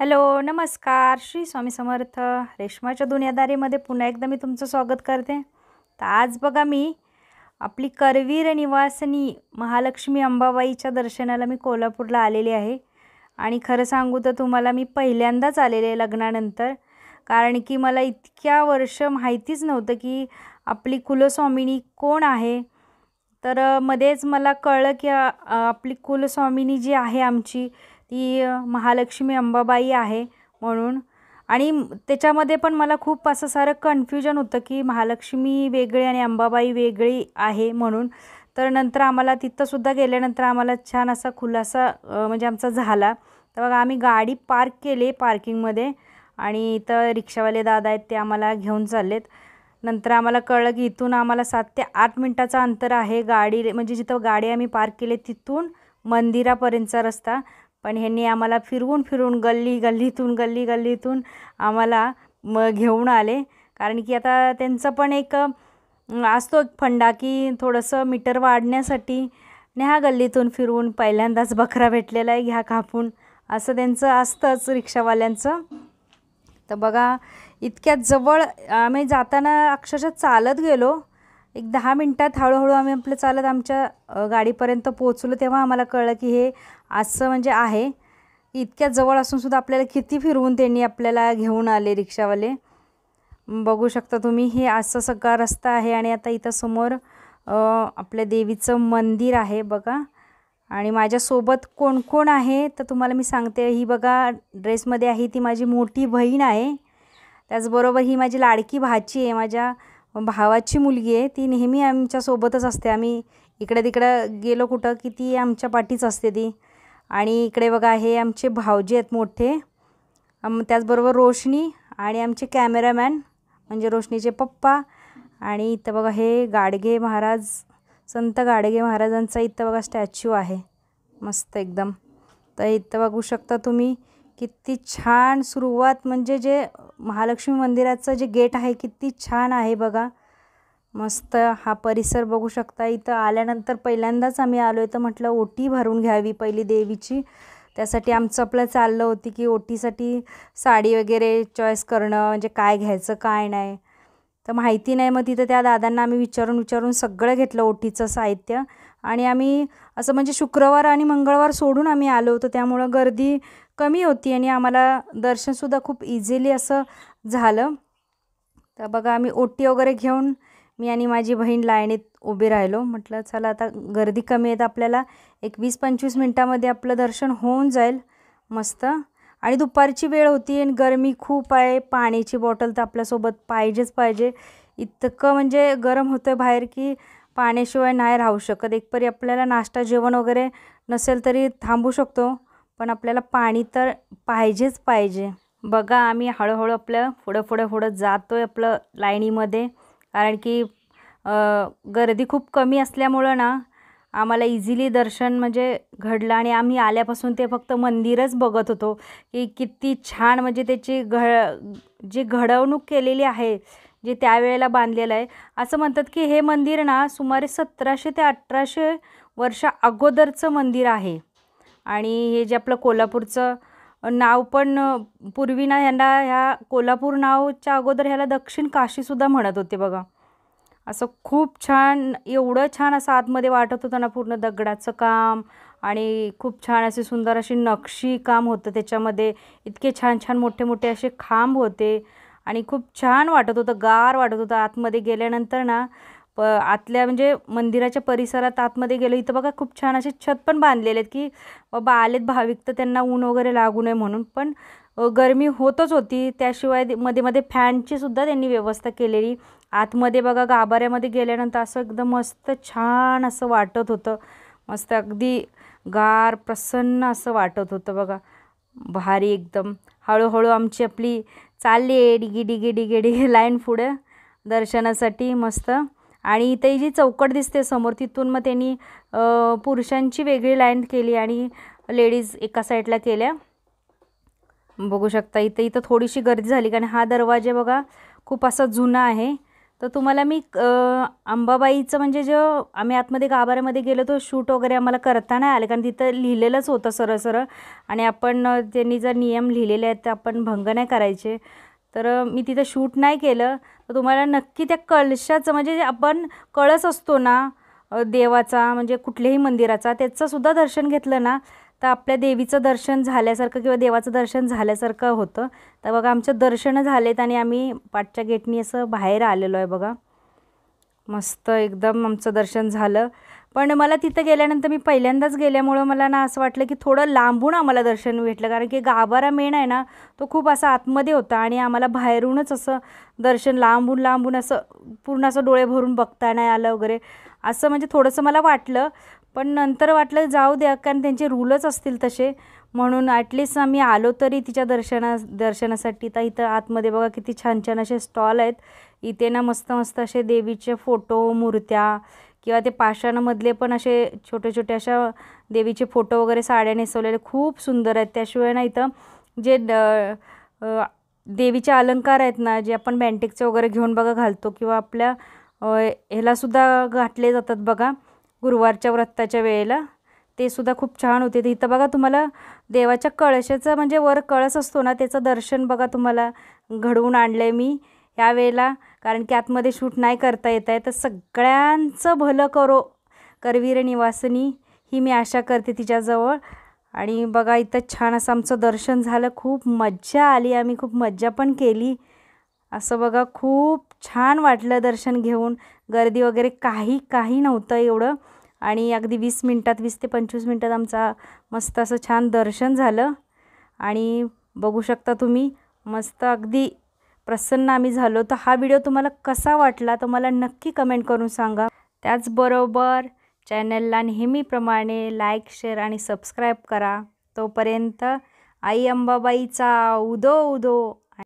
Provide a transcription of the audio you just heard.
hello नमस्कार श्री स्वामी समर्थ रेशमाच्या दुनियादारीमध्ये पुन्हा एकदा मी तुमचं स्वागत करते तर आज बघा मी आपली करवीर निवासिनी महालक्ष्मी अंबाबाईच्या दर्शनाला मी कोल्हापूरला आलेली आहे आणि खरं सांगू तर तुम्हाला मी पहिल्यांदाच आलेले लग्नानंतर कारण की मला इतक्या वर्ष माहितीच नव्हतं की आपली कुलस्वामिनी कोण आहे तर मध्येच मला कळलं की आपली कुलस्वामिनी जी आहे आमची ती महालक्ष्मी अंबाबाई आहे म्हणून आणि त्याच्यामध्ये पण मला खूप असं सारं कन्फ्युजन होतं की महालक्ष्मी वेगळी आणि अंबाबाई वेगळी आहे म्हणून तर नंतर आम्हाला तिथंसुद्धा गेल्यानंतर आम्हाला छान असा खुलासा म्हणजे आमचा झाला तर बघा आम्ही गाडी पार्क केली पार्किंगमध्ये आणि इथं रिक्षावाले दादा आहेत ते आम्हाला घेऊन चाललेत नंतर आम्हाला कळलं की इथून आम्हाला सात ते आठ मिनटाचं अंतर आहे गाडी म्हणजे जिथं गाडी आम्ही पार्क केली तिथून मंदिरापर्यंतचा रस्ता पण ह्यांनी आम्हाला फिरवून फिरून गल्ली गल्लीतून गल्ली गल्लीतून आम्हाला म घेऊन आले कारण की आता त्यांचं पण एक असतो एक फंडा की थोडंसं मीटर वाढण्यासाठी ह्या गल्लीतून फिरवून पहिल्यांदाच बकरा भेटलेला आहे घ्या कापून असं त्यांचं असतंच रिक्षावाल्यांचं तर बघा इतक्या जवळ आम्ही जाताना अक्षरशः चालत गेलो एक दहा मिनटात हळूहळू आम्ही आपलं चालत आमच्या गाडीपर्यंत पोहोचलो तेव्हा आम्हाला कळलं की हे असं म्हणजे आहे इतक्या जवळ असून सुद्धा आपल्याला किती फिरवून त्यांनी आपल्याला घेऊन आले रिक्षावाले बघू शकता तुम्ही हे असं सगळा रस्ता आहे आणि आता इथं समोर आपल्या देवीचं मंदिर आहे बघा आणि माझ्यासोबत कोण कोण आहे तर तुम्हाला मी सांगते ही बघा ड्रेसमध्ये आहे ती माझी मोठी बहीण आहे त्याचबरोबर ही माझी लाडकी भाची आहे माझ्या भावाची मुलगी आहे ती नेहमी आमच्यासोबतच असते आम्ही इकडे तिकडं गेलो कुठं की ती आमच्या पाठीच असते ती आणि इकडे बघा हे आमचे भावजी आहेत मोठे त्याचबरोबर रोशनी आणि आमचे कॅमेरामॅन म्हणजे रोशनीचे पप्पा आणि इथं बघा हे गाडगे महाराज संत गाडगे महाराजांचा इथं बघा स्टॅच्यू आहे मस्त एकदम तर इथं बघू शकता तुम्ही किती छान सुरुवात म्हणजे जे महालक्ष्मी मंदिराचं जे गेट आहे किती छान आहे बघा मस्त हा परिसर बघू शकता इथं आल्यानंतर पहिल्यांदाच आम्ही आलो आहे तर म्हटलं ओटी भरून घ्यावी पहिली देवीची त्यासाठी आमचं आपलं चाललं होती की ओटीसाठी साडी वगैरे चॉईस करणं म्हणजे काय घ्यायचं काय नाही तर माहिती नाही मग तिथं त्या दादांना आम्ही विचारून विचारून सगळं घेतलं ओटीचं साहित्य आणि आम्ही असं म्हणजे शुक्रवार आणि मंगळवार सोडून आम्ही आलो होतो त्यामुळं गर्दी कमी होती आणि आम्हाला दर्शनसुद्धा खूप इझिली असं झालं तर बघा आम्ही ओटी वगैरे घेऊन मी आणि माझी बहीण लाईनीत उभी राहिलो म्हटलं चला आता गर्दी कमी आहेत आपल्याला एक वीस पंचवीस मिनटामध्ये आपलं दर्शन होऊन जाईल मस्त आणि दुपारची वेळ होती आणि गरमी खूप आहे पाण्याची बॉटल तर आपल्यासोबत पाहिजेच पाहिजे इतकं म्हणजे गरम होतं बाहेर की पाण्याशिवाय नाही राहू शकत एकपरी आपल्याला नाश्ता जेवण वगैरे नसेल तरी थांबू शकतो पण आपल्याला पाणी तर पाहिजेच पाहिजे बघा आम्ही हळूहळू आपलं पुढं पुढं पुढं जातो आहे आपलं लाईनीमध्ये कारण की गर्दी खूप कमी असल्यामुळं ना आम्हाला इझिली दर्शन म्हणजे घडलं आणि आम्ही आल्यापासून ते फक्त मंदिरच बघत होतो की किती छान म्हणजे त्याची घ जी घडवणूक केलेली आहे जे त्यावेळेला बांधलेलं आहे असं म्हणतात की हे मंदिर ना सुमारे सतराशे ते अठराशे वर्षा अगोदरचं मंदिर आहे आणि हे जे आपलं कोल्हापूरचं नाव पण पूर्वी ना ह्यांना ह्या कोल्हापूर नावच्या अगोदर ह्याला दक्षिण काशीसुद्धा म्हणत होते बघा असं खूप छान एवढं छान असं आतमध्ये वाटत होतं ना पूर्ण दगडाचं काम आणि खूप छान असे सुंदर अशी नक्षी काम होतं त्याच्यामध्ये इतके छान छान मोठे मोठे असे खांब होते आणि खूप छान वाटत होतं गार वाटत होतं आतमध्ये गेल्यानंतर ना प आतल्या म्हणजे मंदिराच्या परिसरात आतमध्ये गेलो इथं बघा खूप छान असे छत पण बांधलेले आहेत की बाबा आलेत भाविक तर त्यांना ऊन वगैरे लागू नये म्हणून पण गरमी होतच होती त्याशिवाय मध्ये मध्ये फॅनची सुद्धा त्यांनी व्यवस्था केलेली आतमध्ये बघा गाभाऱ्यामध्ये गेल्यानंतर असं एकदम मस्त छान असं वाटत होतं मस्त अगदी गार प्रसन्न असं वाटत होतं बघा भारी एकदम हळूहळू आमची आपली चालली आहे डिगी डिगी डिगे डिगे लाईन पुढे दर्शनासाठी मस्त आणि इथे जी चौकट दिसते समोर तिथून मग त्यांनी पुरुषांची वेगळी लाईन केली आणि लेडीज एका साईडला केल्या बघू शकता इथे इथं थोडीशी गर्दी झाली कारण हा दरवाजा बघा खूप असा जुना आहे तर तुम्हाला मी अंबाबाईचं म्हणजे जे आम्ही आतमध्ये गाभाऱ्यामध्ये गेलो तो शूट वगैरे आम्हाला करता नाही आलं कारण तिथं लिहिलेलंच होतं सरळ सरळ आणि आपण त्यांनी जर नियम लिहिलेले आहेत तर आपण भंग नाही करायचे तर मी तिथं शूट नाही केलं तर तुम्हाला नक्की त्या कळशाचं म्हणजे आपण कळस असतो ना देवाचा म्हणजे कुठल्याही मंदिराचा त्याचंसुद्धा दर्शन घेतलं ना तर आपल्या देवीचं दर्शन झाल्यासारखं किंवा देवाचं दर्शन झाल्यासारखं होतं तर बघा आमचं दर्शनं झालेत आणि आम्ही पाठच्या गेटनी असं बाहेर आलेलो आहे बघा मस्त एकदम आमचं दर्शन झालं पण मला तिथं गेल्यानंतर मी पहिल्यांदाच गेल्यामुळं मला ना असं वाटलं की थोडं लांबून आम्हाला दर्शन भेटलं कारण की गाभारा मेन आहे ना तो खूप असा आतमध्ये होता आणि आम्हाला बाहेरूनच असं दर्शन लांबून लांबून असं पूर्ण असं डोळे भरून बघता नाही आलं वगैरे असं म्हणजे थोडंसं मला वाटलं पण नंतर वाटलं जाऊ द्या कारण त्यांचे रूलच असतील तसे म्हणून ॲटलिस्ट आम्ही आलो तरी तिच्या दर्शना दर्शनासाठी तर इथं आतमध्ये बघा किती छान छान असे स्टॉल आहेत इथे ना मस्त मस्त असे देवीचे फोटो मूर्त्या किंवा ते पाषाणामधले पण असे छोटे छोटे अशा देवीचे फोटो वगैरे साड्या नेसवलेले खूप सुंदर आहेत त्याशिवाय ना इथं जे देवीचे अलंकार आहेत ना जे आपण बँटिकचे वगैरे घेऊन बघा घालतो किंवा आपल्या ह्यालासुद्धा घातले जातात बघा गुरुवारच्या व्रताच्या वेळेला ते सुद्धा खूप छान होते तर इथं बघा तुम्हाला देवाच्या कळशाचं म्हणजे वर कळस असतो ना त्याचं दर्शन बघा तुम्हाला घडवून आणलं आहे मी यावेळेला कारण की आतमध्ये शूट नाही करता येत आहे तर सगळ्यांचं भलं करो करवीर निवासिनी ही मी आशा करते तिच्याजवळ आणि बघा इथं छान असं आमचं दर्शन झालं खूप मज्जा आली आम्ही खूप मज्जा पण केली असं बघा खूप छान वाटलं दर्शन घेऊन गर्दी वगैरे काही काही नव्हतं एवढं आणि अगदी वीस मिनटात वीस ते पंचवीस मिनटात आमचा मस्त असं छान दर्शन झालं आणि बघू शकता तुम्ही मस्त अगदी प्रसन्न आम्ही झालो तर हा व्हिडिओ तुम्हाला कसा वाटला तो मला नक्की कमेंट करून सांगा त्याचबरोबर चॅनलला नेहमीप्रमाणे लाईक शेअर आणि सबस्क्राईब करा तोपर्यंत आई अंबाबाईचा उदो उदो